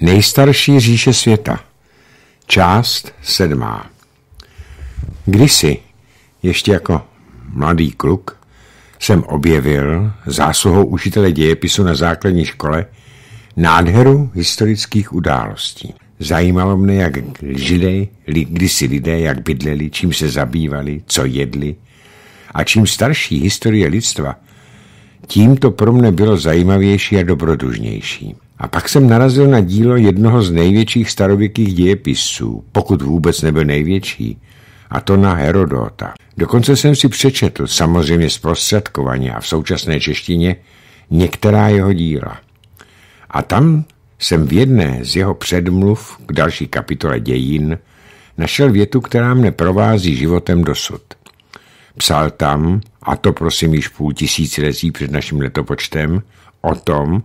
Nejstarší říše světa. Část sedmá. Kdysi, ještě jako mladý kluk, jsem objevil zásluhou učitele dějepisu na základní škole nádheru historických událostí. Zajímalo mne, jak židé, kdysi lidé, jak bydleli, čím se zabývali, co jedli. A čím starší historie lidstva, tím to pro mne bylo zajímavější a dobrodružnější. A pak jsem narazil na dílo jednoho z největších starověkých dějepisců, pokud vůbec nebyl největší, a to na Herodota. Dokonce jsem si přečetl, samozřejmě zprostředkovaně a v současné češtině, některá jeho díla. A tam jsem v jedné z jeho předmluv k další kapitole dějin našel větu, která mne provází životem dosud. Psal tam, a to prosím již půl tisíciletí před naším letopočtem, o tom,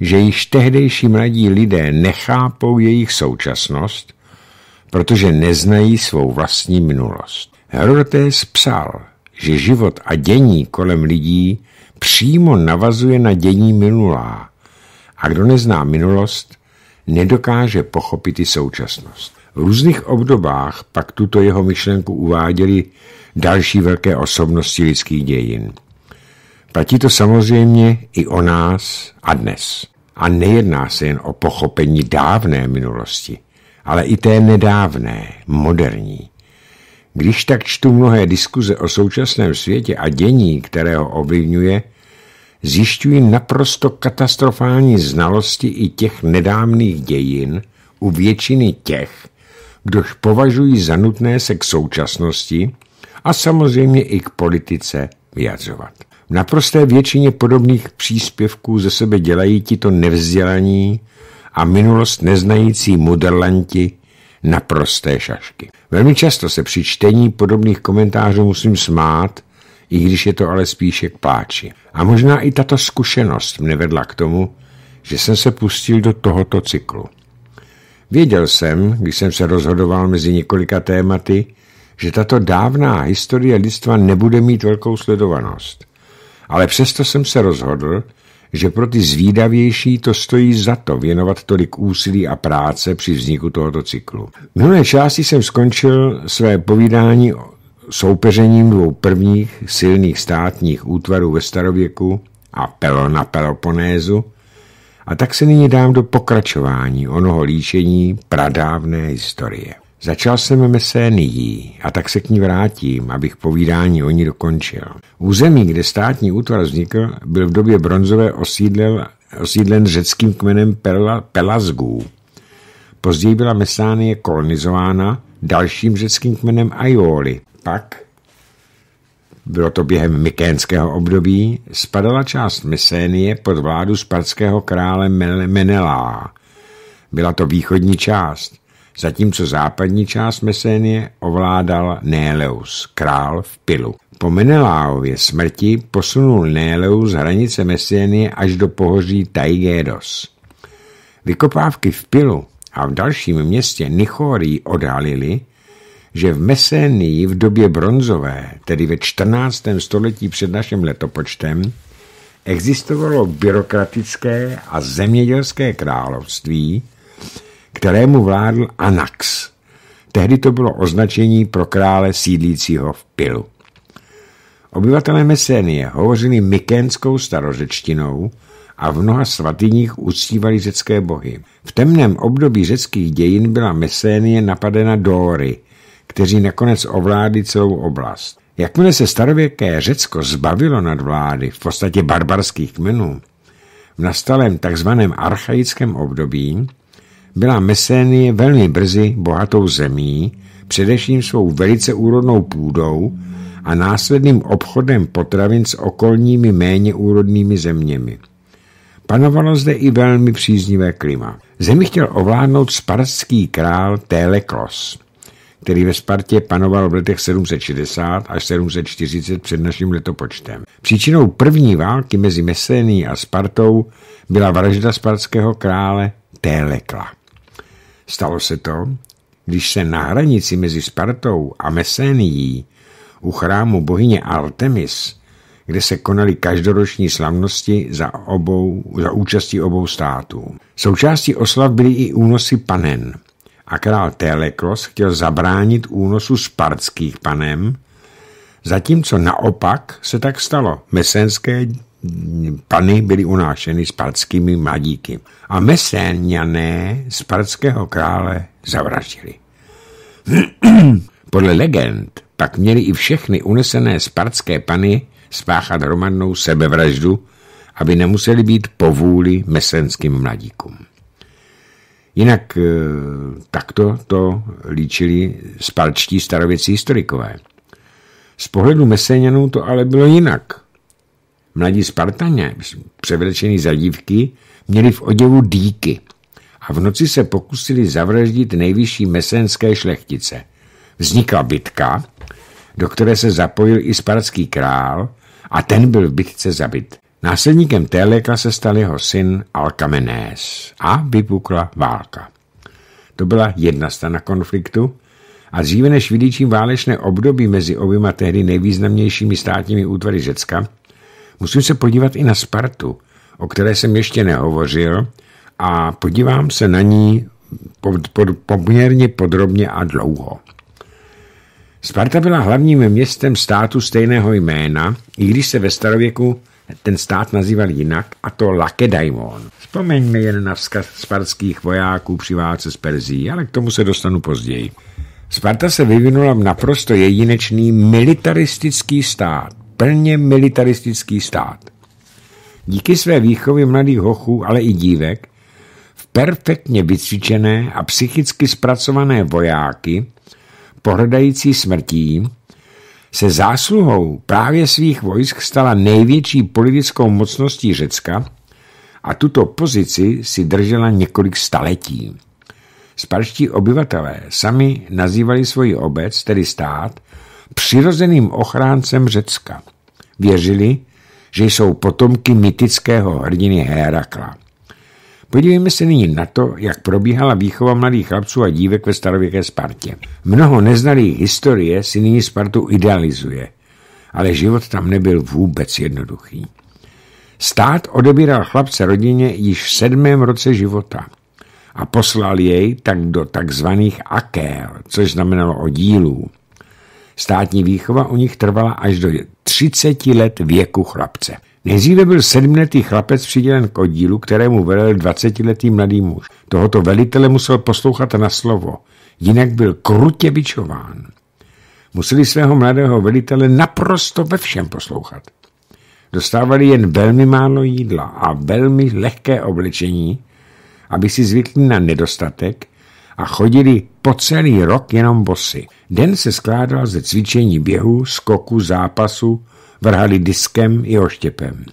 že již tehdejší mladí lidé nechápou jejich současnost, protože neznají svou vlastní minulost. Herodotes psal, že život a dění kolem lidí přímo navazuje na dění minulá a kdo nezná minulost, nedokáže pochopit i současnost. V různých obdobách pak tuto jeho myšlenku uváděli další velké osobnosti lidských dějin. Platí to samozřejmě i o nás a dnes. A nejedná se jen o pochopení dávné minulosti, ale i té nedávné, moderní. Když tak čtu mnohé diskuze o současném světě a dění, které ho ovlivňuje, zjišťují naprosto katastrofální znalosti i těch nedávných dějin u většiny těch, kdož považují za nutné se k současnosti a samozřejmě i k politice vyjadřovat. V naprosté většině podobných příspěvků ze sebe dělají tito nevzdělaní a minulost neznající modelanti naprosté šašky. Velmi často se při čtení podobných komentářů musím smát, i když je to ale spíše k páči. A možná i tato zkušenost mne vedla k tomu, že jsem se pustil do tohoto cyklu. Věděl jsem, když jsem se rozhodoval mezi několika tématy, že tato dávná historie lidstva nebude mít velkou sledovanost ale přesto jsem se rozhodl, že pro ty zvídavější to stojí za to věnovat tolik úsilí a práce při vzniku tohoto cyklu. V minulé části jsem skončil své povídání soupeřením dvou prvních silných státních útvarů ve starověku a pelo na Peloponézu, a tak se nyní dám do pokračování onoho líčení pradávné historie. Začal jsem mesénií a tak se k ní vrátím, abych povídání o ní dokončil. Území, kde státní útvar vznikl, byl v době bronzové osídlen osídlen řeckým kmenem Perla, Pelazgů. Později byla Mesánie kolonizována dalším řeckým kmenem Aioli. Pak, bylo to během mykénského období, spadala část Mesénie pod vládu spartského krále Menelá. Byla to východní část – zatímco západní část Mesénie ovládal Néleus, král v Pilu. Po Meneláově smrti posunul Néleus hranice Mesénie až do pohoří Taigédos. Vykopávky v Pilu a v dalším městě Nichorii odhalili, že v Mesénii v době bronzové, tedy ve 14. století před naším letopočtem, existovalo byrokratické a zemědělské království, kterému vládl Anax. Tehdy to bylo označení pro krále sídlícího v Pilu. Obyvatelé Mesénie hovořili mykénskou starořečtinou a v mnoha svatyních uctívali řecké bohy. V temném období řeckých dějin byla Mesénie napadena Dóry, kteří nakonec ovládli celou oblast. Jakmile se starověké Řecko zbavilo nad vlády, v podstatě barbarských kmenů, v nastalém takzvaném archaickém období byla Mesénie velmi brzy bohatou zemí, především svou velice úrodnou půdou a následným obchodem potravin s okolními méně úrodnými zeměmi. Panovalo zde i velmi příznivé klima. Zemi chtěl ovládnout spartský král Teleklos, který ve Spartě panoval v letech 760 až 740 před naším letopočtem. Příčinou první války mezi Mesénií a Spartou byla vražda spartského krále Telekla. Stalo se to, když se na hranici mezi Spartou a Mesénií u chrámu bohyně Artemis, kde se konaly každoroční slavnosti za, obou, za účastí obou států. Součástí oslav byly i únosy panen a král Teleklos chtěl zabránit únosu spartských panem, zatímco naopak se tak stalo. Mesenské pany byly unášeny spartskými mladíky a meséňané spartského krále zavraždili. Podle legend pak měli i všechny unesené spartské pany spáchat hromadnou sebevraždu, aby nemuseli být povůli mesenským mladíkům. Jinak eh, takto to líčili spalčtí starověcí historikové. Z pohledu Meseněnů to ale bylo jinak – Mladí Spartané, převlečení za dívky, měli v oděvu dýky a v noci se pokusili zavraždit nejvyšší mesenské šlechtice. Vznikla bitka, do které se zapojil i spartský král a ten byl v bitce zabit. Následníkem Téléka se stal jeho syn Alkamenés a vypukla válka. To byla jedna strana konfliktu a dříve než vylíčím válečné období mezi oběma tehdy nejvýznamnějšími státními útvary Řecka, Musím se podívat i na Spartu, o které jsem ještě nehovořil, a podívám se na ní pod, pod, poměrně podrobně a dlouho. Sparta byla hlavním městem státu stejného jména, i když se ve starověku ten stát nazýval jinak, a to Lakedaimon. Vzpomeňme jen na vzkaz spartských vojáků při válce z Perzí, ale k tomu se dostanu později. Sparta se vyvinula v naprosto jedinečný militaristický stát, plně militaristický stát. Díky své výchově mladých hochů, ale i dívek, v perfektně vycvičené a psychicky zpracované vojáky, pohrdající smrtí, se zásluhou právě svých vojsk stala největší politickou mocností Řecka a tuto pozici si držela několik staletí. Sparští obyvatelé sami nazývali svoji obec, tedy stát, přirozeným ochráncem Řecka. Věřili, že jsou potomky mytického hrdiny Herakla. Podívejme se nyní na to, jak probíhala výchova mladých chlapců a dívek ve starověké Spartě. Mnoho neznalých historie si nyní Spartu idealizuje, ale život tam nebyl vůbec jednoduchý. Stát odebíral chlapce rodině již v sedmém roce života a poslal jej tak do takzvaných akel, což znamenalo oddílů, Státní výchova u nich trvala až do 30 let věku chlapce. Nejdříve byl sedmletý chlapec přidělen k oddílu, kterému velel 20-letý mladý muž. Tohoto velitele musel poslouchat na slovo, jinak byl krutě bičován. Museli svého mladého velitele naprosto ve všem poslouchat. Dostávali jen velmi málo jídla a velmi lehké oblečení, aby si zvykli na nedostatek, a chodili po celý rok jenom bosy. Den se skládal ze cvičení běhu, skoku, zápasu, vrhali diskem i oštěpem.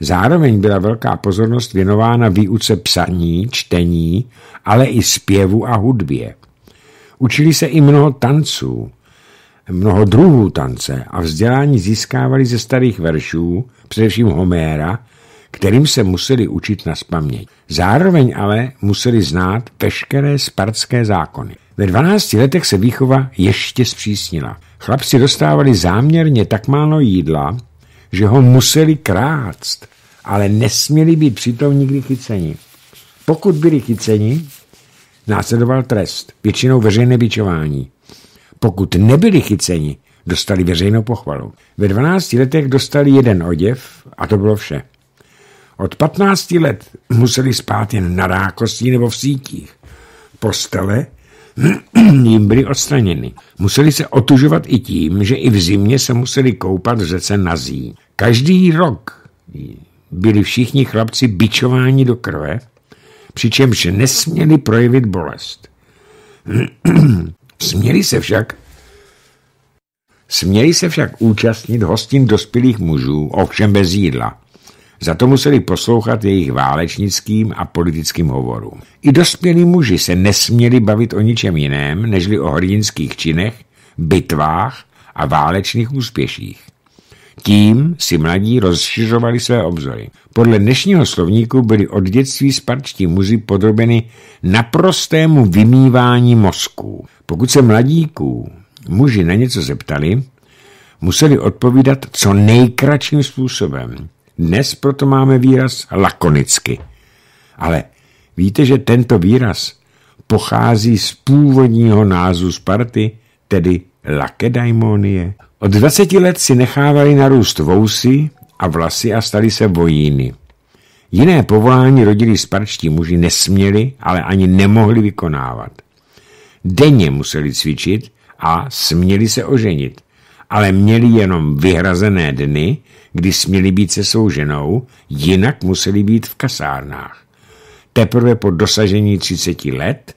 Zároveň byla velká pozornost věnována výuce psaní, čtení, ale i zpěvu a hudbě. Učili se i mnoho tanců, mnoho druhů tance a vzdělání získávali ze starých veršů, především Homéra, kterým se museli učit na spaměť. Zároveň ale museli znát veškeré spartské zákony. Ve 12 letech se výchova ještě zpřísnila. Chlapci dostávali záměrně tak málo jídla, že ho museli kráct, ale nesměli být přitom nikdy chyceni. Pokud byli chyceni, následoval trest, většinou veřejné bičování. Pokud nebyli chyceni, dostali veřejnou pochvalu. Ve 12 letech dostali jeden oděv a to bylo vše. Od 15 let museli spát jen na rákostí nebo v sítích. Postele jim byly odstraněny. Museli se otužovat i tím, že i v zimě se museli koupat v řece Nazí. Každý rok byli všichni chlapci bičováni do krve, přičemž nesměli projevit bolest. Směli se však Směli se však účastnit hostin dospělých mužů, ovšem bez jídla. Za to museli poslouchat jejich válečnickým a politickým hovorům. I dospělí muži se nesměli bavit o ničem jiném, nežli o hrdinských činech, bitvách a válečných úspěších. Tím si mladí rozšiřovali své obzory. Podle dnešního slovníku byli od dětství sparčtí muži podrobeny naprostému vymývání mozků. Pokud se mladíků muži na něco zeptali, museli odpovídat co nejkračším způsobem, dnes proto máme výraz lakonicky. Ale víte, že tento výraz pochází z původního názvu Sparty, tedy Lakedaimonie. Od 20 let si nechávali narůst vousy a vlasy a stali se vojíny. Jiné povolání rodili sparčtí muži nesměli, ale ani nemohli vykonávat. Denně museli cvičit a směli se oženit ale měli jenom vyhrazené dny, kdy směli být se svou ženou, jinak museli být v kasárnách. Teprve po dosažení 30 let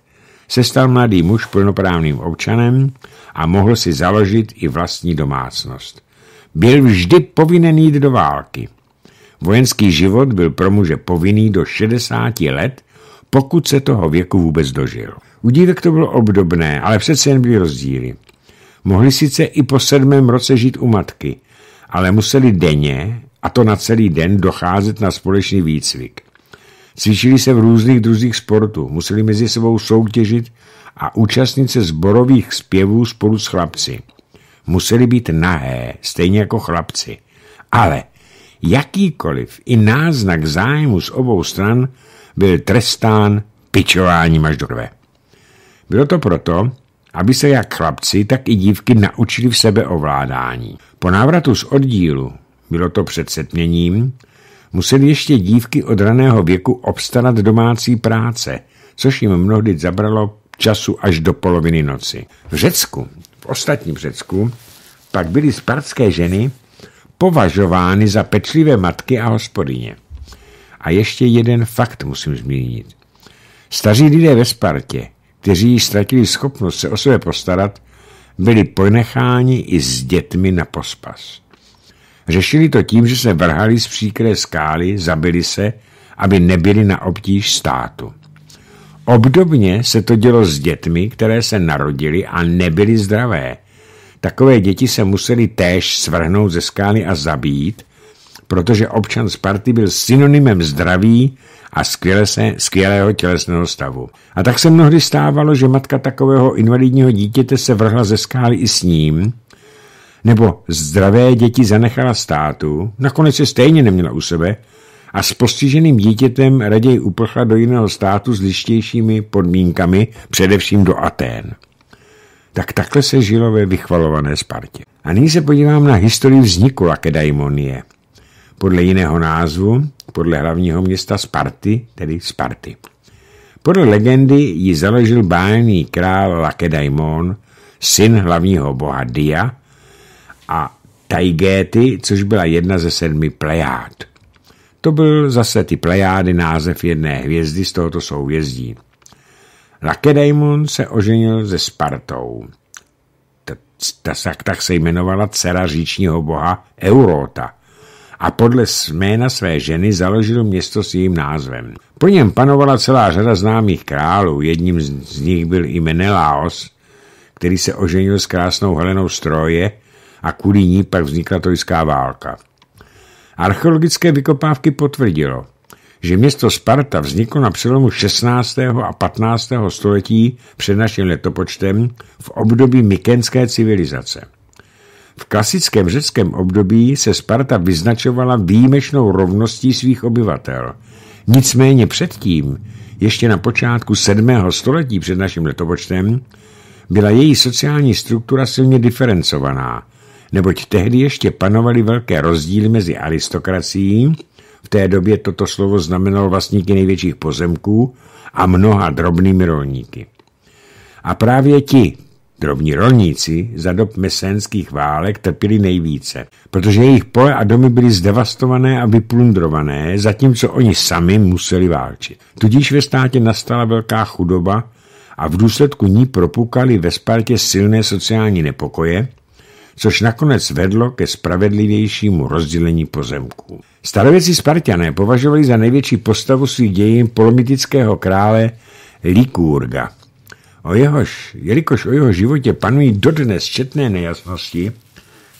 se stal mladý muž plnoprávným občanem a mohl si založit i vlastní domácnost. Byl vždy povinen jít do války. Vojenský život byl pro muže povinný do 60 let, pokud se toho věku vůbec dožil. U dívek to bylo obdobné, ale přece jen byly rozdíly. Mohli sice i po sedmém roce žít u matky, ale museli denně, a to na celý den, docházet na společný výcvik. Cvičili se v různých druzích sportu, museli mezi sebou soutěžit a účastnit se zborových zpěvů spolu s chlapci. Museli být nahé, stejně jako chlapci. Ale jakýkoliv i náznak zájmu z obou stran byl trestán pičováním až do krve. Bylo to proto, aby se jak chlapci, tak i dívky naučili v sebe ovládání. Po návratu z oddílu, bylo to před setměním, museli ještě dívky od raného věku obstarat domácí práce, což jim mnohdy zabralo času až do poloviny noci. V Řecku, v ostatním Řecku, pak byly spartské ženy považovány za pečlivé matky a hospodyně. A ještě jeden fakt musím zmínit. Staří lidé ve Spartě kteří ztratili schopnost se o sebe postarat, byli ponecháni i s dětmi na pospas. Řešili to tím, že se vrhali z příkré skály, zabili se, aby nebyli na obtíž státu. Obdobně se to dělo s dětmi, které se narodily a nebyly zdravé. Takové děti se museli též svrhnout ze skály a zabít, protože občan Sparty byl synonymem zdraví a skvěle se, skvělého tělesného stavu. A tak se mnohdy stávalo, že matka takového invalidního dítěte se vrhla ze skály i s ním, nebo zdravé děti zanechala státu, nakonec je stejně neměla u sebe, a s postiženým dítětem raději uprchla do jiného státu s lištějšími podmínkami, především do Atén. Tak takhle se žilo ve vychvalované Spartě. A nyní se podívám na historii vzniku Lakedaimonie podle jiného názvu, podle hlavního města Sparty, tedy Sparty. Podle legendy ji založil bájný král Lakedaimon, syn hlavního boha Dia a Taigéty, což byla jedna ze sedmi plejád. To byl zase ty plejády název jedné hvězdy z tohoto souvězdí. Lakedaimon se oženil se Spartou. tak, tak se jmenovala dcera říčního boha Eurota – a podle jména své ženy založil město s jejím názvem. Po něm panovala celá řada známých králů, jedním z nich byl i Menelaos, který se oženil s krásnou Helenou Stroje a kvůli ní pak vznikla trojská válka. Archeologické vykopávky potvrdilo, že město Sparta vzniklo na přelomu 16. a 15. století před naším letopočtem v období mykenské civilizace. V klasickém řeckém období se Sparta vyznačovala výjimečnou rovností svých obyvatel. Nicméně předtím, ještě na počátku 7. století před naším letopočtem, byla její sociální struktura silně diferencovaná, neboť tehdy ještě panovaly velké rozdíly mezi aristokracií, v té době toto slovo znamenalo vlastníky největších pozemků a mnoha drobnými rolníky. A právě ti Drobní rolníci za dob mesenských válek trpěli nejvíce, protože jejich pole a domy byly zdevastované a vyplundrované, zatímco oni sami museli válčit. Tudíž ve státě nastala velká chudoba a v důsledku ní propukaly ve Spartě silné sociální nepokoje, což nakonec vedlo ke spravedlivějšímu rozdělení pozemků. Starověci Spartané považovali za největší postavu svých dějin polomitického krále Likurga o jehož, jelikož o jeho životě panují dodnes četné nejasnosti,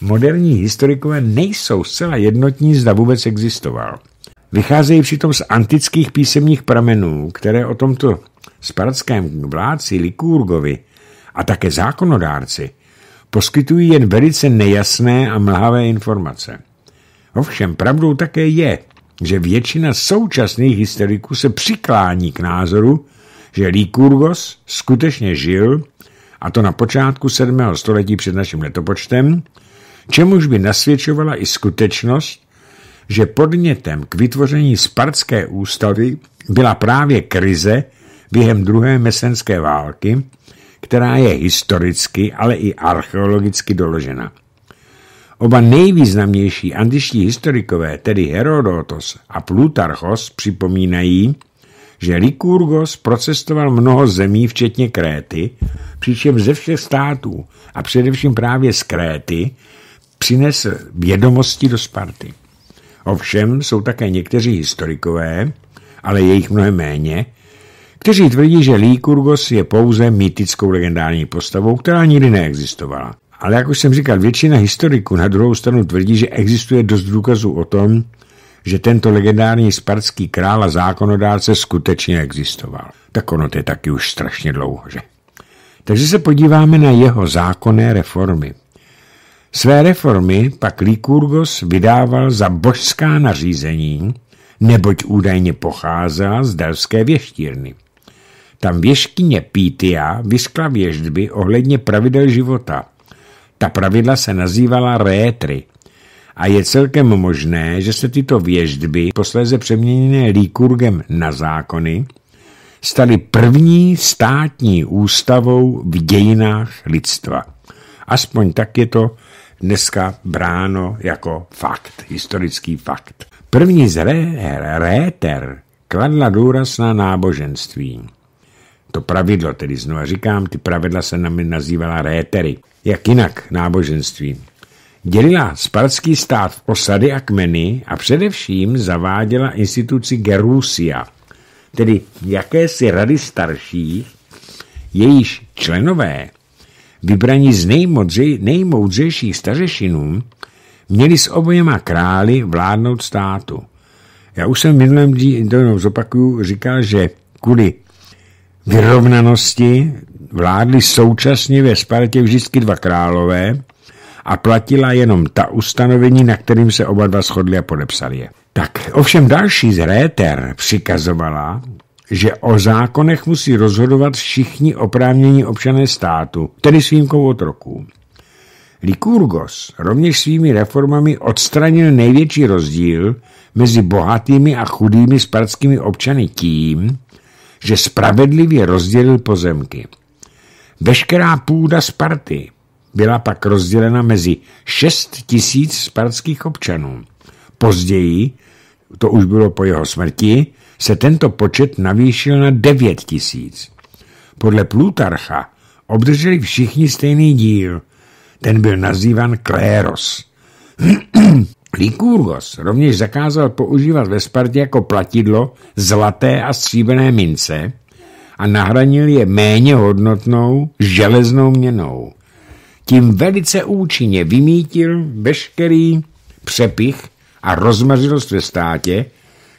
moderní historikové nejsou zcela jednotní, zda vůbec existoval. Vycházejí přitom z antických písemních pramenů, které o tomto spartském vládci Likurgovi a také zákonodárci poskytují jen velice nejasné a mlhavé informace. Ovšem pravdou také je, že většina současných historiků se přiklání k názoru, že Lykurgos skutečně žil, a to na počátku 7. století před naším letopočtem, čemuž by nasvědčovala i skutečnost, že podnětem k vytvoření Spartské ústavy byla právě krize během druhé mesenské války, která je historicky, ale i archeologicky doložena. Oba nejvýznamnější antičtí historikové, tedy Herodotos a Plutarchos, připomínají, že Lykurgos procestoval mnoho zemí, včetně Kréty, přičem ze všech států a především právě z Kréty přinesl vědomosti do Sparty. Ovšem jsou také někteří historikové, ale je jich mnohem méně, kteří tvrdí, že Lykurgos je pouze mýtickou legendární postavou, která nikdy neexistovala. Ale jak už jsem říkal, většina historiků na druhou stranu tvrdí, že existuje dost důkazů o tom, že tento legendární spartský král a zákonodárce skutečně existoval. Tak ono to je taky už strašně dlouho, že? Takže se podíváme na jeho zákonné reformy. Své reformy pak Líkurgos vydával za božská nařízení, neboť údajně pocházela z delské věštírny. Tam věškyně Pítia vyskla věždby ohledně pravidel života. Ta pravidla se nazývala rétry a je celkem možné, že se tyto věždby, posléze přeměněné Líkurgem na zákony, staly první státní ústavou v dějinách lidstva. Aspoň tak je to dneska bráno jako fakt, historický fakt. První z Réter kladla důraz na náboženství. To pravidlo, tedy znovu říkám, ty pravidla se nám nazývala rétery. Jak jinak náboženství. Dělila spartský stát osady a kmeny a především zaváděla instituci Gerusia, tedy jakési rady starších, jejíž členové, vybraní z nejmodřej, nejmoudřejších stařešinů, měli s oběma králi vládnout státu. Já už jsem v minulém dílu zopakuju říkal, že kvůli vyrovnanosti vládli současně ve Spartě vždycky dva králové, a platila jenom ta ustanovení, na kterým se oba dva shodli a podepsali je. Tak ovšem další z Réter přikazovala, že o zákonech musí rozhodovat všichni oprávnění občané státu, tedy s výjimkou otroků. Likurgos rovněž svými reformami odstranil největší rozdíl mezi bohatými a chudými spartskými občany tím, že spravedlivě rozdělil pozemky. Veškerá půda Sparty byla pak rozdělena mezi 6 tisíc spartských občanů. Později, to už bylo po jeho smrti, se tento počet navýšil na 9 tisíc. Podle Plutarcha obdrželi všichni stejný díl. Ten byl nazývan kléros. Likurgos rovněž zakázal používat ve Spartě jako platidlo zlaté a stříbrné mince a nahranil je méně hodnotnou železnou měnou. Tím velice účinně vymítil veškerý přepich a rozmařilost ve státě,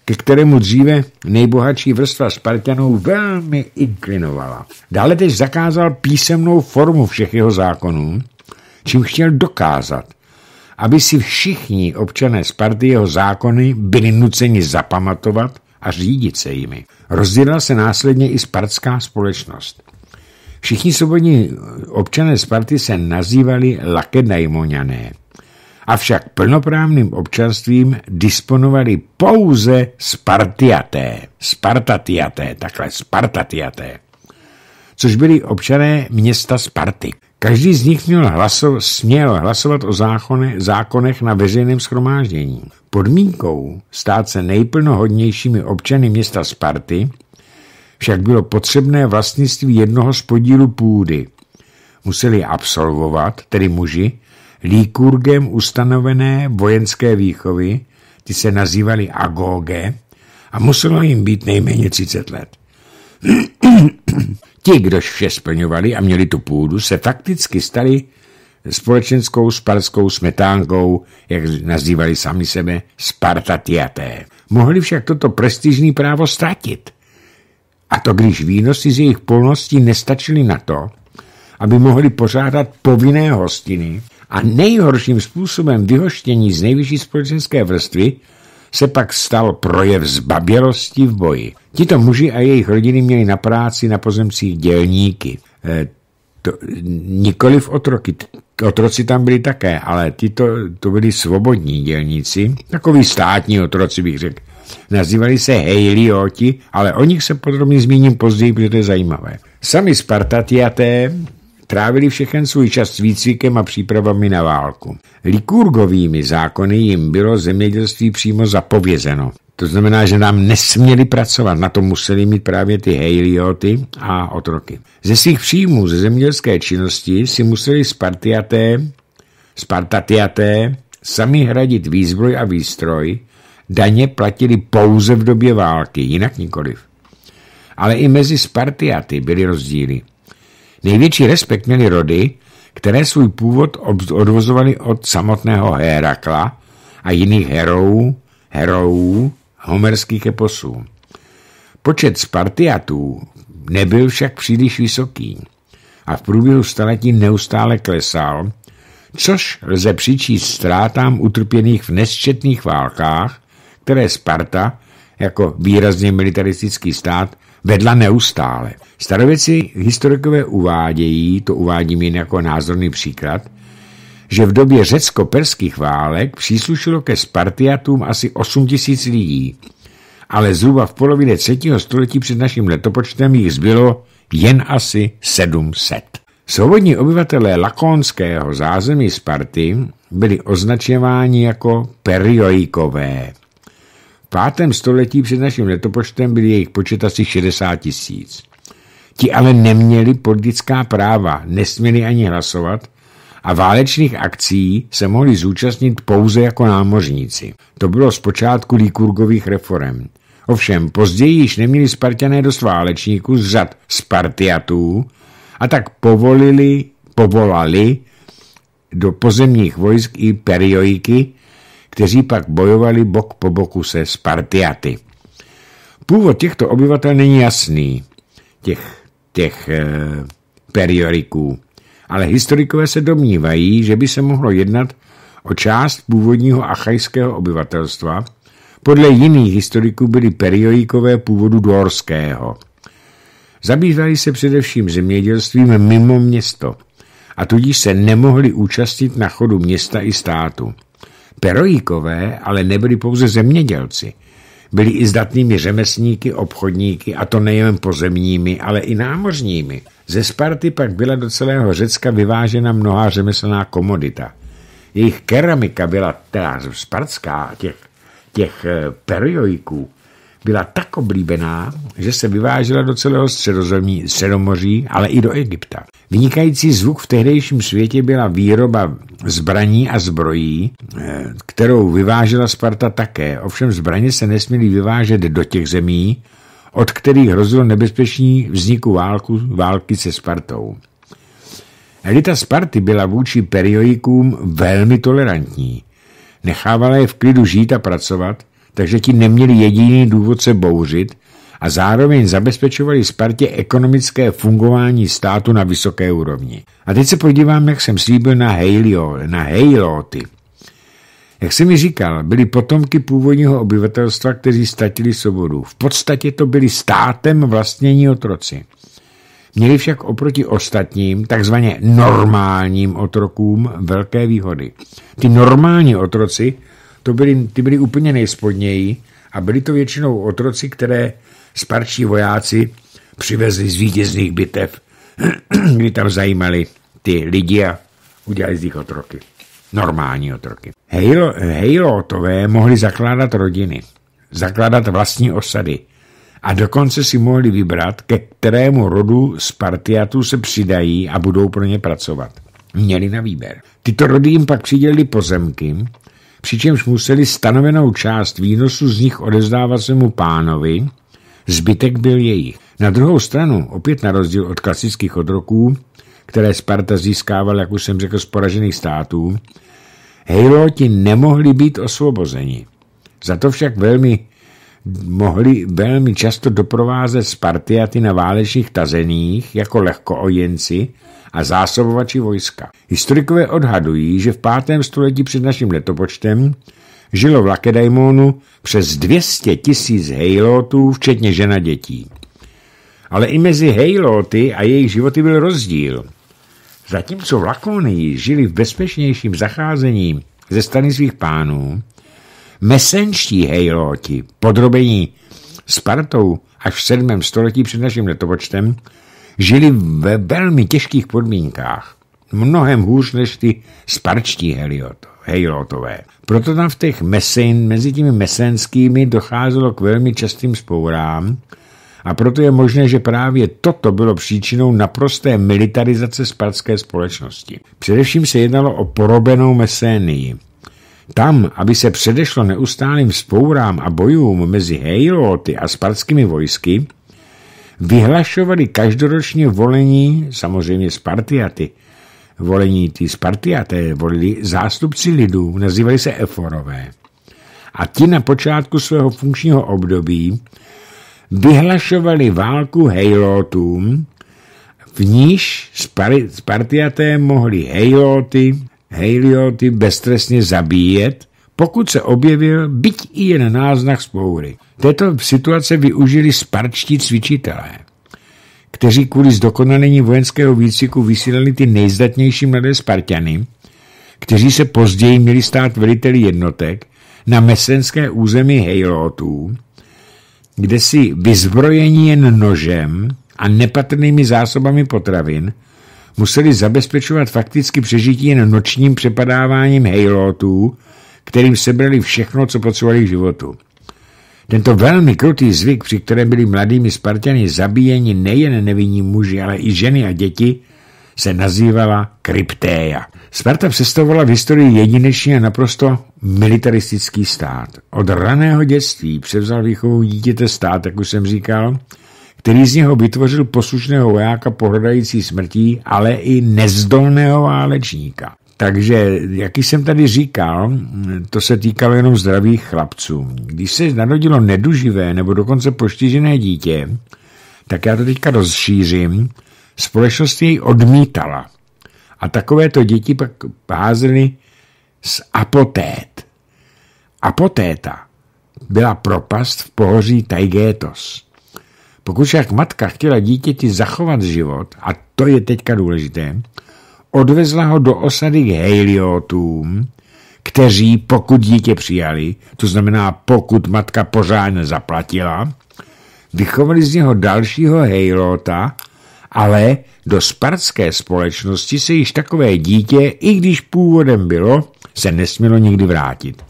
ke kterému dříve nejbohatší vrstva Spartanů velmi inklinovala. Dále teď zakázal písemnou formu všech jeho zákonů, čím chtěl dokázat, aby si všichni občané Sparty jeho zákony byli nuceni zapamatovat a řídit se jimi. Rozdělila se následně i spartská společnost. Všichni svobodní občané Sparty se nazývali lakedajmoňané. avšak plnoprávným občanstvím disponovali pouze Spartiaté, Spartatiaté, takhle Spartatiaté, což byli občané města Sparty. Každý z nich měl hlaso, směl hlasovat o zákone, zákonech na veřejném schromáždění. Podmínkou stát se nejplnohodnějšími občany města Sparty však bylo potřebné vlastnictví jednoho z podílu půdy. Museli absolvovat, tedy muži, líkurgem ustanovené vojenské výchovy, ty se nazývali agóge, a muselo jim být nejméně 30 let. Ti, kdož vše splňovali a měli tu půdu, se fakticky stali společenskou sparskou smetánkou, jak nazývali sami sebe, Spartatiaté. Mohli však toto prestižní právo ztratit. A to když výnosy z jejich polností nestačily na to, aby mohli pořádat povinné hostiny a nejhorším způsobem vyhoštění z nejvyšší společenské vrstvy se pak stal projev zbabělosti v boji. Tito muži a jejich rodiny měli na práci na pozemcích dělníky. E, to, nikoli v otroky, otroci tam byli také, ale tito to byli svobodní dělníci, takový státní otroci bych řekl. Nazývali se Helioti, ale o nich se podrobně zmíním později, protože to je zajímavé. Sami Spartatiaté trávili všechen svůj čas s výcvikem a přípravami na válku. Likurgovými zákony jim bylo zemědělství přímo zapovězeno. To znamená, že nám nesměli pracovat, na to museli mít právě ty helioty a otroky. Ze svých příjmů ze zemědělské činnosti si museli Spartiaté, Spartatiaté sami hradit výzbroj a výstroj, daně platili pouze v době války, jinak nikoliv. Ale i mezi Spartiaty byly rozdíly. Největší respekt měli rody, které svůj původ odvozovaly od samotného Herakla a jiných herou, herou homerských eposů. Počet Spartiatů nebyl však příliš vysoký a v průběhu staletí neustále klesal, což lze přičíst ztrátám utrpěných v nesčetných válkách které Sparta jako výrazně militaristický stát vedla neustále. Starověci historikové uvádějí, to uvádím jen jako názorný příklad, že v době řecko-perských válek příslušilo ke Spartiatům asi 8 tisíc lidí, ale zhruba v polovině třetího století před naším letopočtem jich zbylo jen asi 700. Svobodní obyvatelé lakonského zázemí Sparty byli označováni jako perioikové pátém století před naším letopočtem byl jejich počet asi 60 tisíc. Ti ale neměli politická práva, nesměli ani hlasovat a válečných akcí se mohli zúčastnit pouze jako námořníci. To bylo z počátku Líkurgových reform. Ovšem, později již neměli Spartané dost válečníků z řad Spartiatů a tak povolili, povolali do pozemních vojsk i periojky, kteří pak bojovali bok po boku se Spartiaty. Původ těchto obyvatel není jasný, těch, těch eh, perioriků, ale historikové se domnívají, že by se mohlo jednat o část původního achajského obyvatelstva. Podle jiných historiků byli periorikové původu dorského. Zabývali se především zemědělstvím mimo město a tudíž se nemohli účastnit na chodu města i státu. Perojíkové ale nebyli pouze zemědělci. Byli i zdatnými řemeslníky, obchodníky, a to nejen pozemními, ale i námořními. Ze Sparty pak byla do celého Řecka vyvážena mnohá řemeslná komodita. Jejich keramika byla, teda spartská, těch, těch eh, perojíků, byla tak oblíbená, že se vyvážela do celého středozemí, středomoří, ale i do Egypta. Vynikající zvuk v tehdejším světě byla výroba zbraní a zbrojí, eh, kterou vyvážela Sparta také. Ovšem zbraně se nesměly vyvážet do těch zemí, od kterých hrozilo nebezpečí vzniku válku, války se Spartou. Elita Sparty byla vůči periodikům velmi tolerantní. Nechávala je v klidu žít a pracovat, takže ti neměli jediný důvod se bouřit a zároveň zabezpečovali Spartě ekonomické fungování státu na vysoké úrovni. A teď se podívám, jak jsem slíbil na, Helio, na Heiloty. Jak jsem mi říkal, byli potomky původního obyvatelstva, kteří ztratili svobodu. V podstatě to byli státem vlastnění otroci. Měli však oproti ostatním, takzvaně normálním otrokům, velké výhody. Ty normální otroci to byly, ty byly úplně nejspodněji a byli to většinou otroci, které sparčí vojáci přivezli z vítězných bitev, kdy tam zajímali ty lidi a udělali z nich otroky. Normální otroky. Hejlo, hejlotové mohli zakládat rodiny, zakládat vlastní osady a dokonce si mohli vybrat, ke kterému rodu Spartiatů se přidají a budou pro ně pracovat. Měli na výběr. Tyto rody jim pak přidělili pozemky, přičemž museli stanovenou část výnosu z nich odezdávat svému pánovi, zbytek byl jejich. Na druhou stranu, opět na rozdíl od klasických odroků, které Sparta získával, jak už jsem řekl, z poražených států, Hejloti nemohli být osvobozeni. Za to však velmi mohli velmi často doprovázet Spartiaty na válečných tazeních jako lehkoojenci a zásobovači vojska. Historikové odhadují, že v 5. století před naším letopočtem žilo v Lakedaimonu přes 200 tisíc hejlotů, včetně žena dětí. Ale i mezi hejloty a jejich životy byl rozdíl. Zatímco v Lakonii žili v bezpečnějším zacházení ze strany svých pánů, mesenští hejloti, podrobení Spartou až v 7. století před naším letopočtem, žili ve velmi těžkých podmínkách. Mnohem hůř než ty sparčtí Helioto, Heliotové. Proto tam v těch mesin, mezi těmi mesenskými docházelo k velmi častým spourám a proto je možné, že právě toto bylo příčinou naprosté militarizace spartské společnosti. Především se jednalo o porobenou mesénii. Tam, aby se předešlo neustálým spourám a bojům mezi Heiloty a spartskými vojsky, vyhlašovali každoročně volení, samozřejmě Spartiaty, volení ty Spartiaté volili zástupci lidů, nazývali se Eforové. A ti na počátku svého funkčního období vyhlašovali válku hejlótům, v níž Spartiaté mohli hejlóty, hejlioty beztresně zabíjet pokud se objevil byť i jen náznak spoury. Této situace využili sparčtí cvičitelé, kteří kvůli zdokonalení vojenského výcviku vysílali ty nejzdatnější mladé sparťany, kteří se později měli stát veliteli jednotek na mesenské území Hejlotů, kde si vyzbrojení jen nožem a nepatrnými zásobami potravin museli zabezpečovat fakticky přežití jen nočním přepadáváním Hejlotů kterým sebrali všechno, co potřebovali k životu. Tento velmi krutý zvyk, při kterém byli mladými Spartany zabíjeni nejen nevinní muži, ale i ženy a děti, se nazývala kryptéja. Sparta představovala v historii jedinečný a naprosto militaristický stát. Od raného dětství převzal výchovu dítěte stát, jak už jsem říkal, který z něho vytvořil poslušného vojáka pohledající smrtí, ale i nezdolného válečníka. Takže, jak jsem tady říkal, to se týkalo jenom zdravých chlapců. Když se narodilo neduživé nebo dokonce poštížené dítě, tak já to teďka rozšířím, společnost jej odmítala. A takovéto děti pak házely z apotét. Apotéta byla propast v pohoří taigetos. Pokud však matka chtěla dítěti zachovat život, a to je teďka důležité, odvezla ho do osady k Heliotům, kteří, pokud dítě přijali, to znamená, pokud matka pořádně zaplatila, vychovali z něho dalšího Heliota, ale do spartské společnosti se již takové dítě, i když původem bylo, se nesmělo nikdy vrátit.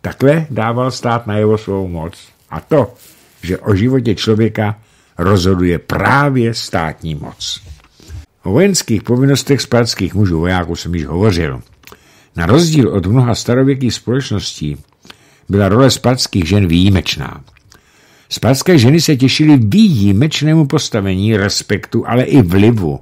Takhle dával stát na jeho svou moc a to, že o životě člověka rozhoduje právě státní moc. O vojenských povinnostech spartských mužů vojáků jsem již hovořil. Na rozdíl od mnoha starověkých společností byla role spartských žen výjimečná. Spartské ženy se těšily výjimečnému postavení, respektu, ale i vlivu,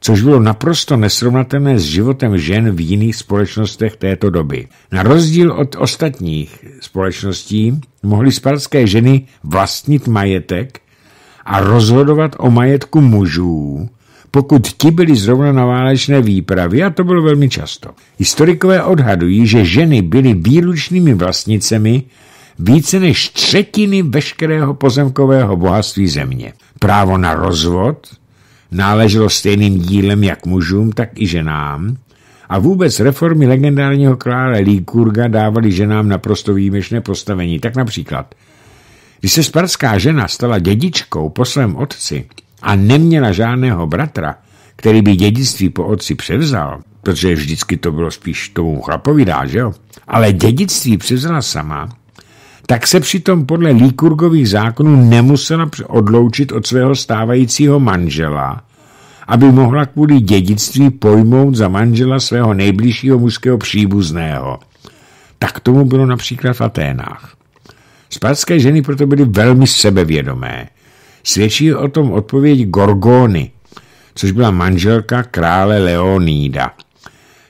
což bylo naprosto nesrovnatelné s životem žen v jiných společnostech této doby. Na rozdíl od ostatních společností mohly spartské ženy vlastnit majetek a rozhodovat o majetku mužů, pokud ti byli zrovna na válečné výpravě, a to bylo velmi často. Historikové odhadují, že ženy byly výlučnými vlastnicemi více než třetiny veškerého pozemkového bohatství země. Právo na rozvod náleželo stejným dílem jak mužům, tak i ženám a vůbec reformy legendárního krále Líkurga dávaly ženám naprosto výjimečné postavení. Tak například, když se sparská žena stala dědičkou po svém otci, a neměla žádného bratra, který by dědictví po otci převzal, protože vždycky to bylo spíš tomu chlapovi dá, že jo? Ale dědictví převzala sama, tak se přitom podle Líkurgových zákonů nemusela odloučit od svého stávajícího manžela, aby mohla kvůli dědictví pojmout za manžela svého nejbližšího mužského příbuzného. Tak tomu bylo například v Aténách. Spartské ženy proto byly velmi sebevědomé Svědčí o tom odpověď Gorgony, což byla manželka krále Leonída.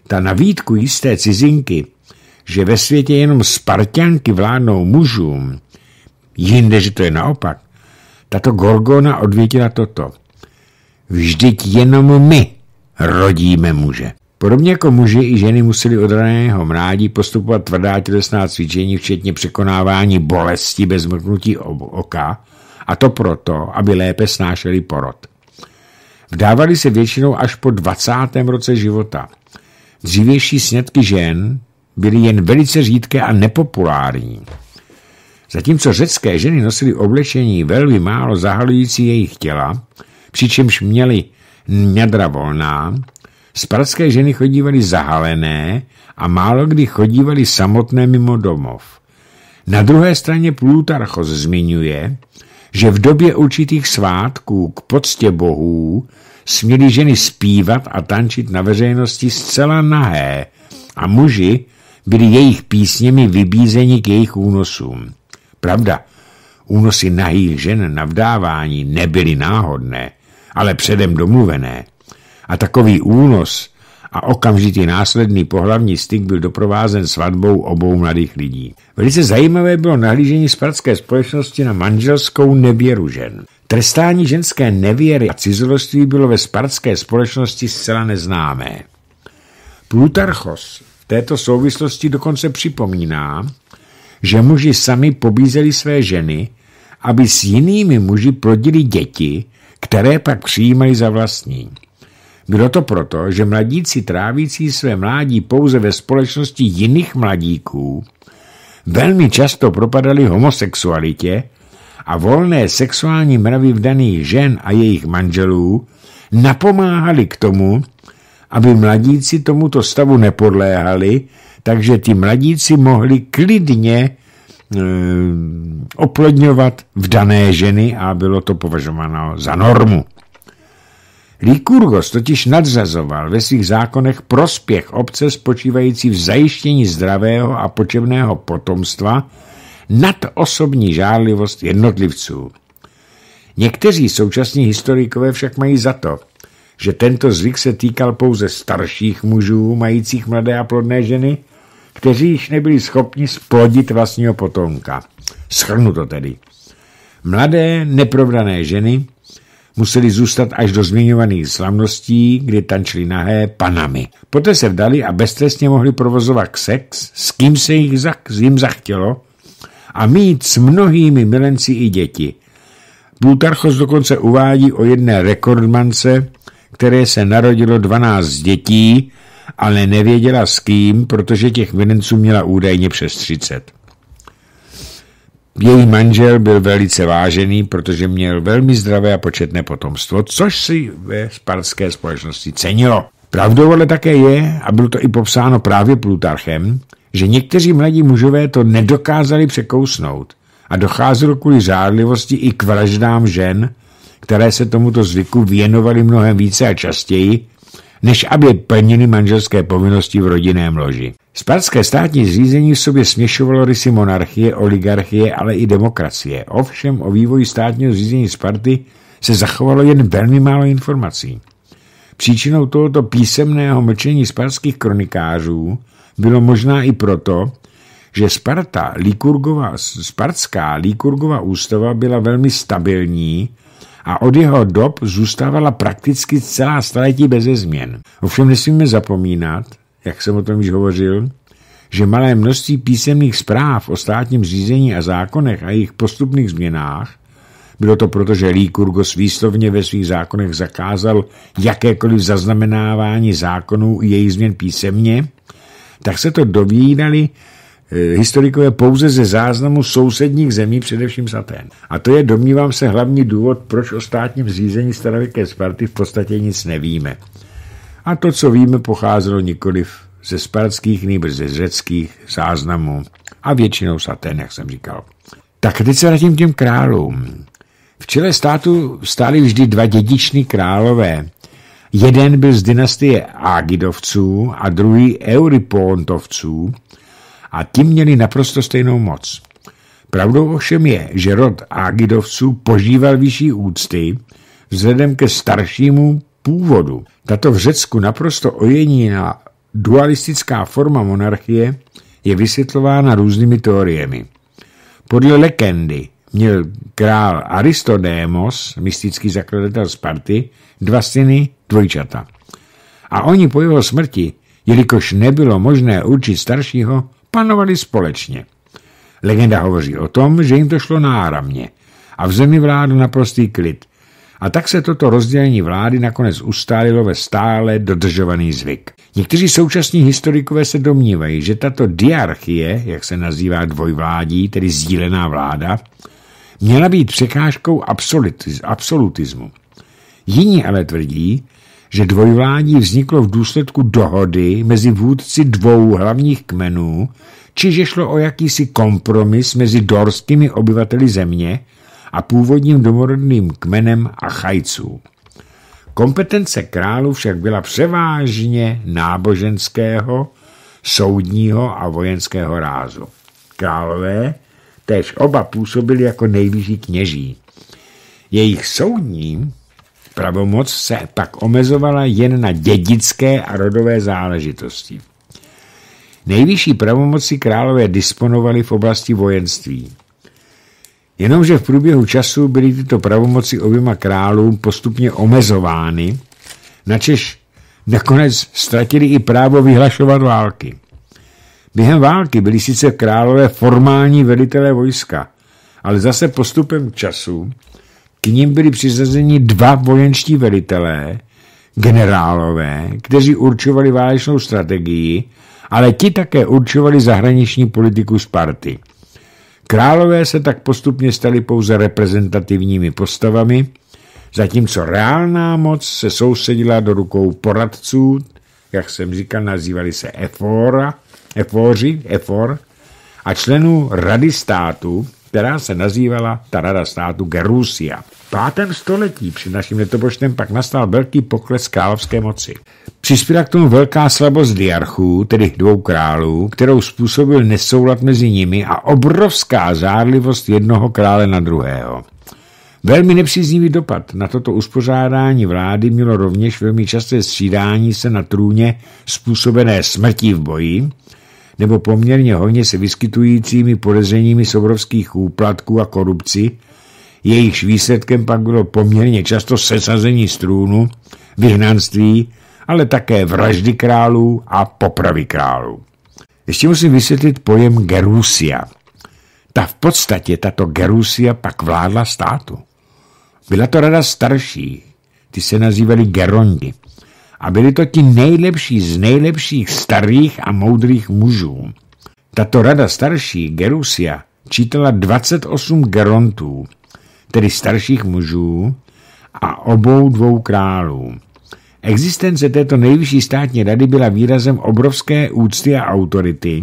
Ta navídku jisté cizinky, že ve světě jenom Spartianky vládnou mužům, jinde, že to je naopak, tato Gorgona odvětila toto. Vždyť jenom my rodíme muže. Podobně jako muži i ženy museli od raného mládí postupovat tvrdá tělesná cvičení, včetně překonávání bolesti bez mrknutí oka, a to proto, aby lépe snášeli porod. Vdávali se většinou až po 20. roce života. Dřívější snědky žen byly jen velice řídké a nepopulární. Zatímco řecké ženy nosily oblečení velmi málo zahalující jejich těla, přičemž měly ňadra volná, spratské ženy chodívaly zahalené a málo kdy chodívaly samotné mimo domov. Na druhé straně Plutarchos zmiňuje, že v době určitých svátků k poctě bohů směly ženy zpívat a tančit na veřejnosti zcela nahé a muži byli jejich písněmi vybízeni k jejich únosům. Pravda, únosy nahých žen na vdávání nebyly náhodné, ale předem domluvené. A takový únos a okamžitý následný pohlavní styk byl doprovázen svatbou obou mladých lidí. Velice zajímavé bylo nahlížení z společnosti na manželskou nevěru žen. Trestání ženské nevěry a cizoloství bylo ve spartské společnosti zcela neznámé. Plutarchos v této souvislosti dokonce připomíná, že muži sami pobízeli své ženy, aby s jinými muži plodili děti, které pak přijímají za vlastní. Bylo to proto, že mladíci trávící své mládí pouze ve společnosti jiných mladíků velmi často propadali homosexualitě a volné sexuální mravy vdaných žen a jejich manželů napomáhali k tomu, aby mladíci tomuto stavu nepodléhali, takže ti mladíci mohli klidně eh, oplodňovat vdané ženy a bylo to považováno za normu. Likurgos totiž nadřazoval ve svých zákonech prospěch obce spočívající v zajištění zdravého a počebného potomstva nad osobní žádlivost jednotlivců. Někteří současní historikové však mají za to, že tento zvyk se týkal pouze starších mužů, majících mladé a plodné ženy, kteří již nebyli schopni splodit vlastního potomka. Schrnu to tedy. Mladé, neprovdané ženy museli zůstat až do zmiňovaných slavností, kdy tančili nahé panami. Poté se vdali a beztrestně mohli provozovat sex, s kým se jich za, jim zachtělo, a mít s mnohými milenci i děti. Plutarchos dokonce uvádí o jedné rekordmance, které se narodilo 12 dětí, ale nevěděla s kým, protože těch milenců měla údajně přes 30. Její manžel byl velice vážený, protože měl velmi zdravé a početné potomstvo, což si ve sparské společnosti cenilo. Pravdou ale také je, a bylo to i popsáno právě Plutarchem, že někteří mladí mužové to nedokázali překousnout a docházelo kvůli žádlivosti i k vraždám žen, které se tomuto zvyku věnovaly mnohem více a častěji, než aby plnili manželské povinnosti v rodinném loži. Spartské státní zřízení v sobě směšovalo rysy monarchie, oligarchie, ale i demokracie. Ovšem o vývoji státního zřízení Sparty se zachovalo jen velmi málo informací. Příčinou tohoto písemného mlčení spartských kronikářů bylo možná i proto, že Sparta, Likurgova, Spartská Likurgova ústava byla velmi stabilní a od jeho dob zůstávala prakticky celá staletí bez změn. Ovšem nesmíme zapomínat, jak jsem o tom již hovořil, že malé množství písemných zpráv o státním řízení a zákonech a jejich postupných změnách bylo to proto, že Lee svýslovně výslovně ve svých zákonech zakázal jakékoliv zaznamenávání zákonů i jejich změn písemně, tak se to dovídali Eh, historikové pouze ze záznamu sousedních zemí, především z Aten. A to je, domnívám se, hlavní důvod, proč o státním zřízení starověké Sparty v podstatě nic nevíme. A to, co víme, pocházelo nikoliv ze spartských, nebo ze řeckých záznamů a většinou z Aten, jak jsem říkal. Tak teď se radím těm králům. V čele státu stály vždy dva dědiční králové. Jeden byl z dynastie Agidovců a druhý Eurypontovců, a ti měli naprosto stejnou moc. Pravdou ovšem je, že rod Agidovců požíval vyšší úcty vzhledem ke staršímu původu. Tato v Řecku naprosto ojeníná dualistická forma monarchie je vysvětlována různými teoriemi. Podle legendy měl král Aristodémos, mystický zakladatel Sparty, dva syny, dvojčata. A oni po jeho smrti, jelikož nebylo možné určit staršího, panovali společně. Legenda hovoří o tom, že jim to šlo náramně a v zemi vládl naprostý klid. A tak se toto rozdělení vlády nakonec ustálilo ve stále dodržovaný zvyk. Někteří současní historikové se domnívají, že tato diarchie, jak se nazývá dvojvládí, tedy sdílená vláda, měla být překážkou absolutismu. Jiní ale tvrdí, že dvojvládí vzniklo v důsledku dohody mezi vůdci dvou hlavních kmenů, či že šlo o jakýsi kompromis mezi dorskými obyvateli země a původním domorodným kmenem Achajců. Kompetence králu však byla převážně náboženského, soudního a vojenského rázu. Králové též oba působili jako nejvyšší kněží. Jejich soudním pravomoc se pak omezovala jen na dědické a rodové záležitosti. Nejvyšší pravomoci králové disponovali v oblasti vojenství. Jenomže v průběhu času byly tyto pravomoci oběma králům postupně omezovány, načež nakonec ztratili i právo vyhlašovat války. Během války byli sice králové formální velitelé vojska, ale zase postupem času k ním byli přizazeni dva vojenští velitelé, generálové, kteří určovali válečnou strategii, ale ti také určovali zahraniční politiku Sparty. Králové se tak postupně stali pouze reprezentativními postavami, zatímco reálná moc se sousedila do rukou poradců, jak jsem říkal, nazývali se efora, efóři, efor, a členů Rady státu, která se nazývala ta rada státu Gerusia. V pátém století při naším letopočtem pak nastal velký pokles královské moci. Přispěla k tomu velká slabost diarchů, tedy dvou králů, kterou způsobil nesoulad mezi nimi a obrovská zárlivost jednoho krále na druhého. Velmi nepříznivý dopad na toto uspořádání vlády mělo rovněž velmi časté střídání se na trůně způsobené smrtí v boji, nebo poměrně hojně se vyskytujícími podezřeními z obrovských úplatků a korupci, jejichž výsledkem pak bylo poměrně často sesazení strůnu, vyhnanství, ale také vraždy králů a popravy králů. Ještě musím vysvětlit pojem Gerusia. Ta v podstatě, tato Gerusia pak vládla státu. Byla to rada starší, ty se nazývali Gerondi a byli to ti nejlepší z nejlepších starých a moudrých mužů. Tato rada starší, Gerusia, čítala 28 gerontů, tedy starších mužů a obou dvou králů. Existence této nejvyšší státní rady byla výrazem obrovské úcty a autority,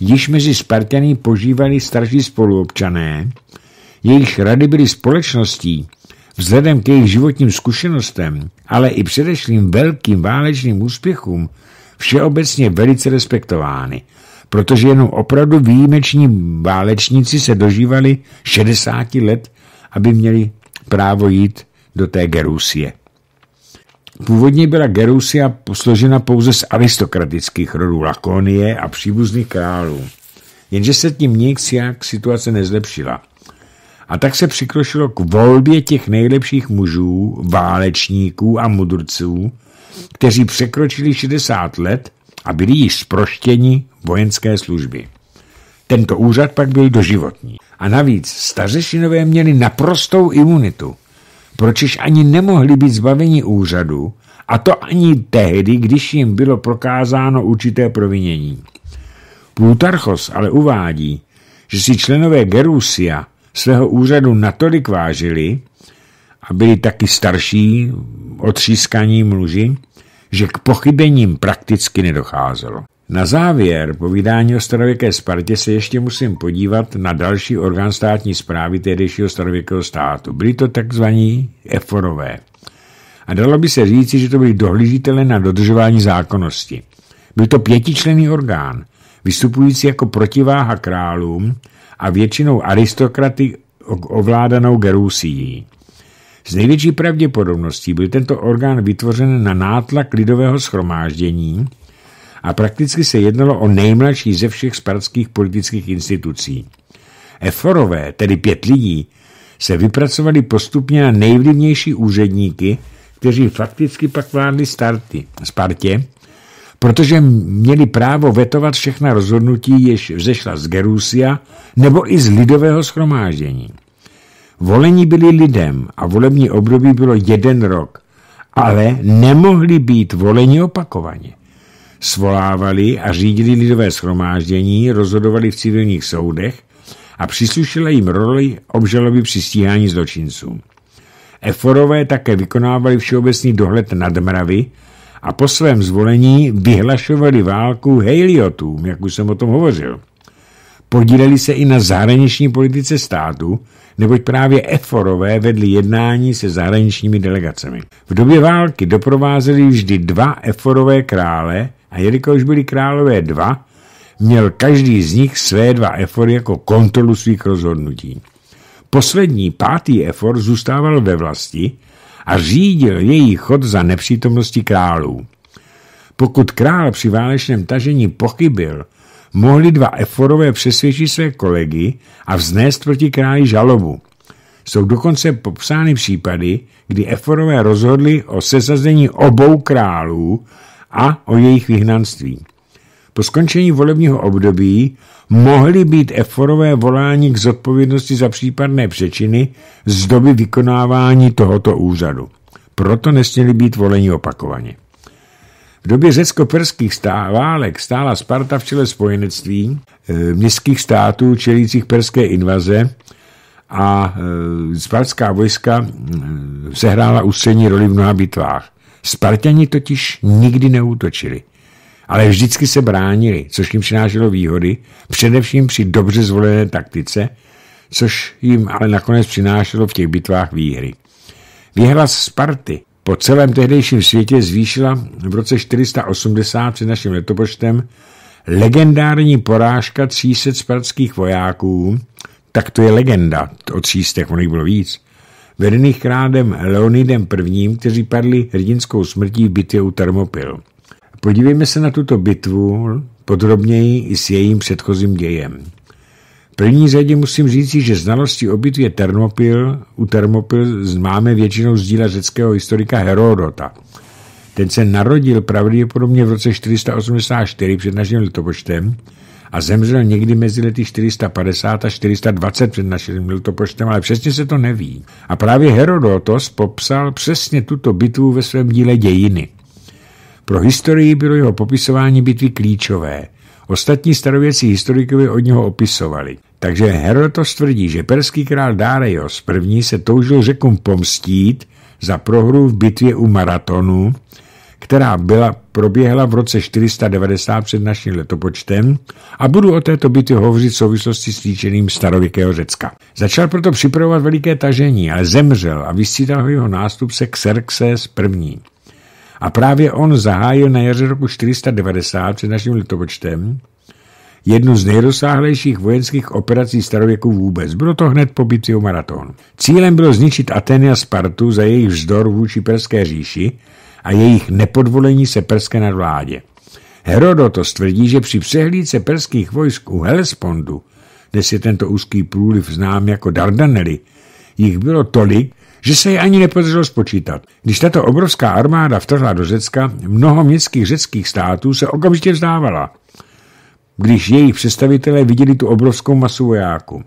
již mezi Spartany požívali starší spoluobčané, jejich rady byly společností, vzhledem k jejich životním zkušenostem ale i předešlým velkým válečným úspěchům všeobecně velice respektovány, protože jenom opravdu výjimeční válečníci se dožívali 60 let, aby měli právo jít do té Gerusie. Původně byla Gerusia posložena pouze z aristokratických rodů Lakonie a příbuzných králů. Jenže se tím nic jak situace nezlepšila – a tak se přikročilo k volbě těch nejlepších mužů, válečníků a mudrců, kteří překročili 60 let a byli již zproštěni vojenské služby. Tento úřad pak byl doživotní. A navíc stařešinové měli naprostou imunitu, pročiž ani nemohli být zbaveni úřadu, a to ani tehdy, když jim bylo prokázáno určité provinění. Plutarchos ale uvádí, že si členové Gerusia svého úřadu natolik vážili a byli taky starší, otřískaní muži, že k pochybením prakticky nedocházelo. Na závěr povídání o starověké Spartě se ještě musím podívat na další orgán státní zprávy tehdejšího starověkého státu. Byli to takzvaní eforové. A dalo by se říci, že to byli dohlížitele na dodržování zákonnosti. Byl to pětičlený orgán, vystupující jako protiváha králům, a většinou aristokraty ovládanou Gerusií. Z největší pravděpodobností byl tento orgán vytvořen na nátlak lidového schromáždění a prakticky se jednalo o nejmladší ze všech spartských politických institucí. Eforové, tedy pět lidí, se vypracovali postupně na nejvlivnější úředníky, kteří fakticky pak vládli starty, Spartě protože měli právo vetovat všechna rozhodnutí, jež vzešla z Gerusia nebo i z lidového schromáždění. Volení byli lidem a volební období bylo jeden rok, ale nemohli být voleni opakovaně. Svolávali a řídili lidové schromáždění, rozhodovali v civilních soudech a přislušila jim roli obžaloby při stíhání zločinců. Eforové také vykonávali všeobecný dohled nad mravy, a po svém zvolení vyhlašovali válku Heliotům, jak už jsem o tom hovořil. Podíleli se i na zahraniční politice státu, neboť právě eforové vedli jednání se zahraničními delegacemi. V době války doprovázeli vždy dva eforové krále a jelikož byli králové dva, měl každý z nich své dva efory jako kontrolu svých rozhodnutí. Poslední, pátý efor zůstával ve vlasti a řídil její chod za nepřítomnosti králů. Pokud král při válečném tažení pochybil, mohli dva eforové přesvědčit své kolegy a vznést proti králi žalobu. Jsou dokonce popsány případy, kdy eforové rozhodli o sesazení obou králů a o jejich vyhnanství po skončení volebního období mohly být eforové volání k zodpovědnosti za případné přečiny z doby vykonávání tohoto úřadu. Proto nesměly být voleni opakovaně. V době řecko-perských stá válek stála Sparta v čele spojenectví e, městských států čelících perské invaze a e, spartská vojska e, sehrála ústřední roli v mnoha bitvách. Spartani totiž nikdy neútočili ale vždycky se bránili, což jim přinášelo výhody, především při dobře zvolené taktice, což jim ale nakonec přinášelo v těch bitvách výhry. Výhra Sparty po celém tehdejším světě zvýšila v roce 480 před naším letopočtem legendární porážka 300 spartských vojáků, tak to je legenda o 300, ono jich bylo víc, vedených krádem Leonidem I., kteří padli hrdinskou smrtí v bitvě u Termopil. Podívejme se na tuto bitvu podrobněji i s jejím předchozím dějem. V první řadě musím říct, že znalosti o bitvě Termopil u Termopil máme většinou z díla řeckého historika Herodota. Ten se narodil pravděpodobně v roce 484 před naším letopočtem a zemřel někdy mezi lety 450 a 420 před naším letopočtem, ale přesně se to neví. A právě Herodotos popsal přesně tuto bitvu ve svém díle dějiny. Pro historii bylo jeho popisování bitvy klíčové. Ostatní starověcí historikové od něho opisovali. Takže Herodotos tvrdí, že perský král Dárejos první se toužil řekům pomstít za prohru v bitvě u Maratonu, která byla, proběhla v roce 490 před naším letopočtem a budu o této bitvě hovořit v souvislosti s líčeným starověkého Řecka. Začal proto připravovat veliké tažení, ale zemřel a vysítal ho jeho nástupce Xerxes první. A právě on zahájil na jaře roku 490 před naším letopočtem jednu z nejrozsáhlejších vojenských operací starověku vůbec. Bylo to hned po bitvě o maraton. Cílem bylo zničit Ateny a Spartu za jejich vzdor vůči Perské říši a jejich nepodvolení se Perské nadvládě. Herodotos tvrdí, že při přehlídce perských vojsk u Helespondu, dnes je tento úzký průliv znám jako Dardanely, jich bylo tolik, že se je ani nepodařilo spočítat. Když tato obrovská armáda vtrhla do Řecka, mnoho městských řeckých států se okamžitě vzdávala, když jejich představitelé viděli tu obrovskou masu vojáků.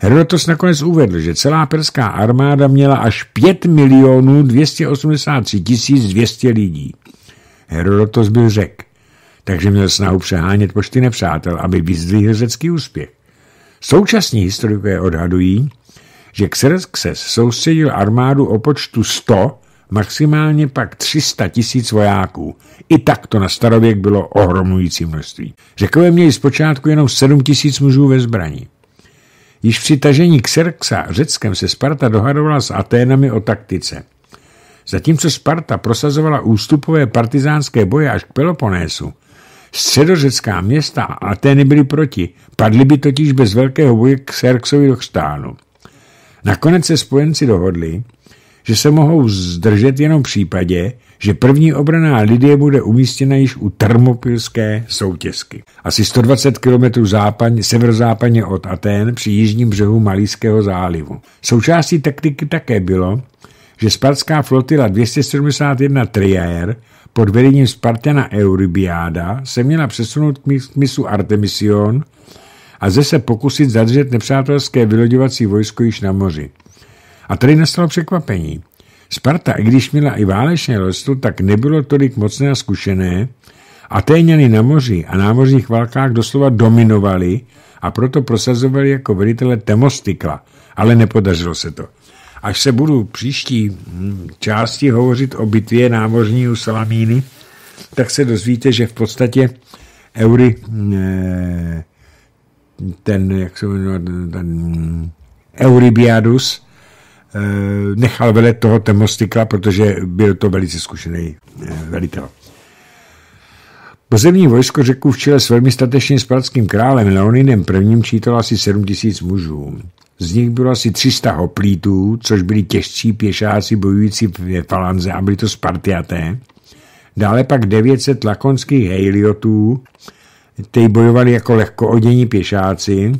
Herodotos nakonec uvedl, že celá perská armáda měla až 5 milionů 283 tisíc 200 lidí. Herodotos byl řek, takže měl snahu přehánět počty nepřátel, aby vyzdvihl řecký úspěch. Současní historikové odhadují, že Xerxes soustředil armádu o počtu 100, maximálně pak 300 tisíc vojáků. I tak to na starověk bylo ohromující množství. Řekové měli zpočátku jenom 7 tisíc mužů ve zbraní. Již při tažení Xerxa Řeckem se Sparta dohadovala s Aténami o taktice. Zatímco Sparta prosazovala ústupové partizánské boje až k Peloponésu, středořecká města a Atény byly proti, padly by totiž bez velkého boje k Xerxovi do chstánu. Nakonec se spojenci dohodli, že se mohou zdržet jenom v případě, že první obraná lidie bude umístěna již u termopilské soutězky. Asi 120 km západ, severozápadně od Aten při jižním břehu Malíského zálivu. Součástí taktiky také bylo, že spartská flotila 271 Triaer pod vedením Spartana Eurybiáda se měla přesunout k Misu Artemision, a zde se pokusit zadržet nepřátelské vyloďovací vojsko již na moři. A tady nastalo překvapení. Sparta, i když měla i válečné loďstvo, tak nebylo tolik mocné a zkušené, Atéňany na moři a námořních válkách doslova dominovali a proto prosazovali jako velitele Temostikla, ale nepodařilo se to. Až se budu příští hm, části hovořit o bitvě námořní u Salamíny, tak se dozvíte, že v podstatě Eury, hm, eh, ten, jak se jmenuje, ten Euribiadus, eh, nechal velet toho Temostikla, protože byl to velice zkušený eh, velitel. Pozemní vojsko řekl v čele s velmi statečným spartským králem Leoninem I. čítalo asi 7 tisíc mužů. Z nich bylo asi 300 hoplítů, což byli těžší pěšáci bojující v falanze a byli to Spartiaté. Dále pak 900 lakonských heliotů, ty bojovali jako lehko odění pěšáci,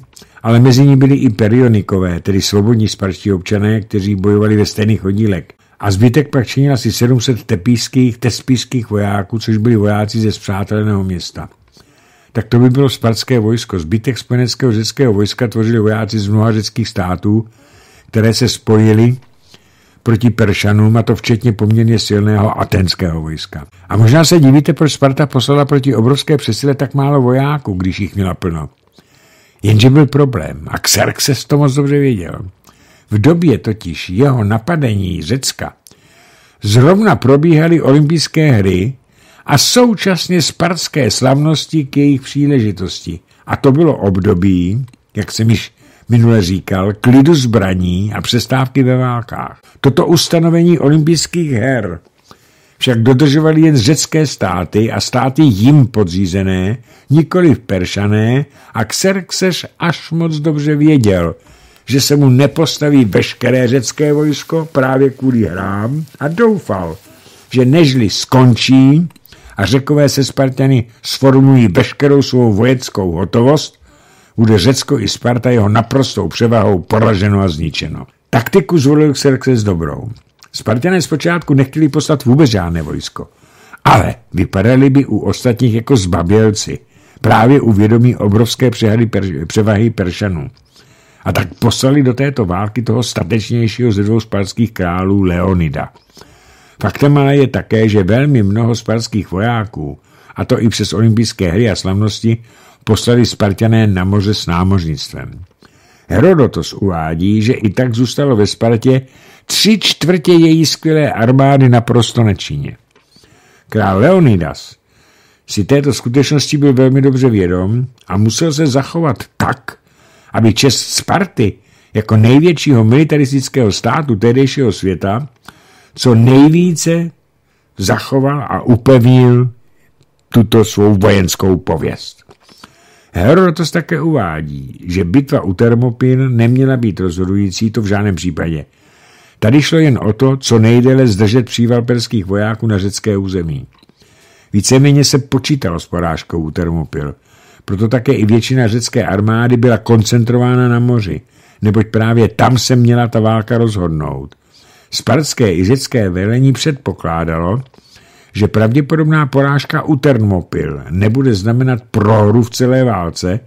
ale mezi nimi byli i perionikové, tedy svobodní sparští občané, kteří bojovali ve stejných oddílek. A zbytek pak činil asi 700 tepíských, tespíských vojáků, což byli vojáci ze zpřáteleného města. Tak to by bylo spartské vojsko. Zbytek spojeneckého řeckého vojska tvořili vojáci z mnoha řeckých států, které se spojili proti Peršanům, a to včetně poměrně silného atenského vojska. A možná se divíte, proč Sparta poslala proti obrovské přesile tak málo vojáků, když jich měla plno. Jenže byl problém a Xerxes to moc dobře věděl. V době totiž jeho napadení Řecka zrovna probíhaly olympijské hry a současně spartské slavnosti k jejich příležitosti. A to bylo období, jak jsem již minule říkal, klidu zbraní a přestávky ve válkách. Toto ustanovení olympijských her však dodržovaly jen řecké státy a státy jim podřízené, nikoli v peršané, a Xerxes až moc dobře věděl, že se mu nepostaví veškeré řecké vojsko právě kvůli hrám a doufal, že nežli skončí a řekové se Spartany sformují veškerou svou vojenskou hotovost, bude Řecko i Sparta jeho naprostou převahou poraženo a zničeno. Taktiku zvolil Xerxes dobrou. Spartané zpočátku nechtěli poslat vůbec žádné vojsko, ale vypadali by u ostatních jako zbabělci, právě u vědomí obrovské přehady per, převahy Peršanů. A tak poslali do této války toho statečnějšího ze dvou spartských králů Leonida. Faktem ale je také, že velmi mnoho spartských vojáků, a to i přes olympijské hry a slavnosti, poslali Spartané na moře s námořnictvem. Herodotos uvádí, že i tak zůstalo ve Spartě tři čtvrtě její skvělé armády naprosto nečině. Král Leonidas si této skutečnosti byl velmi dobře vědom a musel se zachovat tak, aby čest Sparty jako největšího militaristického státu tehdejšího světa co nejvíce zachoval a upevnil tuto svou vojenskou pověst. Herodotus také uvádí, že bitva u Termopin neměla být rozhodující, to v žádném případě. Tady šlo jen o to, co nejdéle zdržet příval perských vojáků na řecké území. Víceméně se počítalo s porážkou u Termopil, proto také i většina řecké armády byla koncentrována na moři, neboť právě tam se měla ta válka rozhodnout. Spartské i řecké velení předpokládalo, že pravděpodobná porážka u Termopil nebude znamenat prohru v celé válce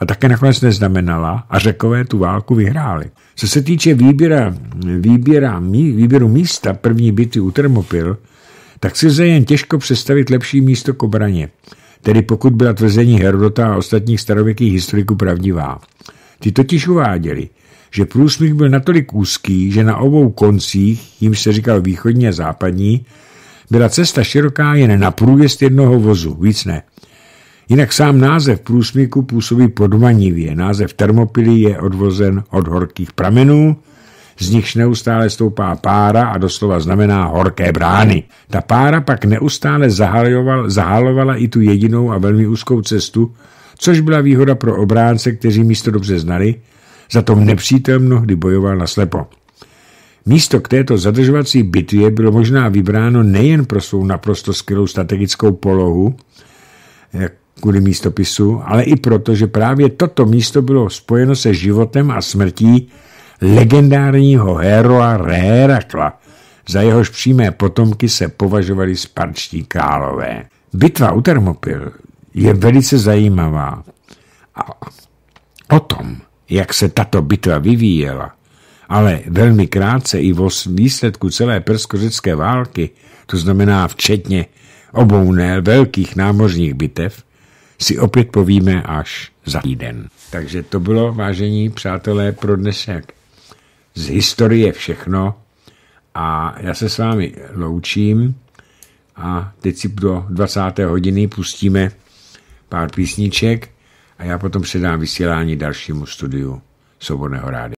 a také nakonec neznamenala a řekové tu válku vyhráli. Co se týče výběra, výběra, výběru místa první bity u Termopil, tak si lze jen těžko představit lepší místo k obraně, tedy pokud byla tvrzení Herodota a ostatních starověkých historiků pravdivá. ty totiž uváděli, že průsmyk byl natolik úzký, že na obou koncích, jim se říkal východní a západní, byla cesta široká jen na průjezd jednoho vozu, víc ne. Jinak sám název průsmíku působí podmanivě. Název Termopily je odvozen od horkých pramenů, z nichž neustále stoupá pára a doslova znamená horké brány. Ta pára pak neustále zahaloval, zahalovala i tu jedinou a velmi úzkou cestu, což byla výhoda pro obránce, kteří místo dobře znali, za tom nepřítel mnohdy bojoval na slepo. Místo k této zadržovací bitvě bylo možná vybráno nejen pro svou naprosto skvělou strategickou polohu, eh, kvůli místopisu, ale i proto, že právě toto místo bylo spojeno se životem a smrtí legendárního héroa Rérakla, za jehož přímé potomky se považovali sparčtí králové. Bitva u Termopil je velice zajímavá a o tom, jak se tato bitva vyvíjela, ale velmi krátce i v výsledku celé perskořecké války, to znamená včetně obou ne, velkých námořních bitev, si opět povíme až za týden. Takže to bylo, vážení přátelé, pro dnešek. Z historie všechno a já se s vámi loučím a teď si do 20. hodiny pustíme pár písniček a já potom předám vysílání dalšímu studiu Svobodného rády.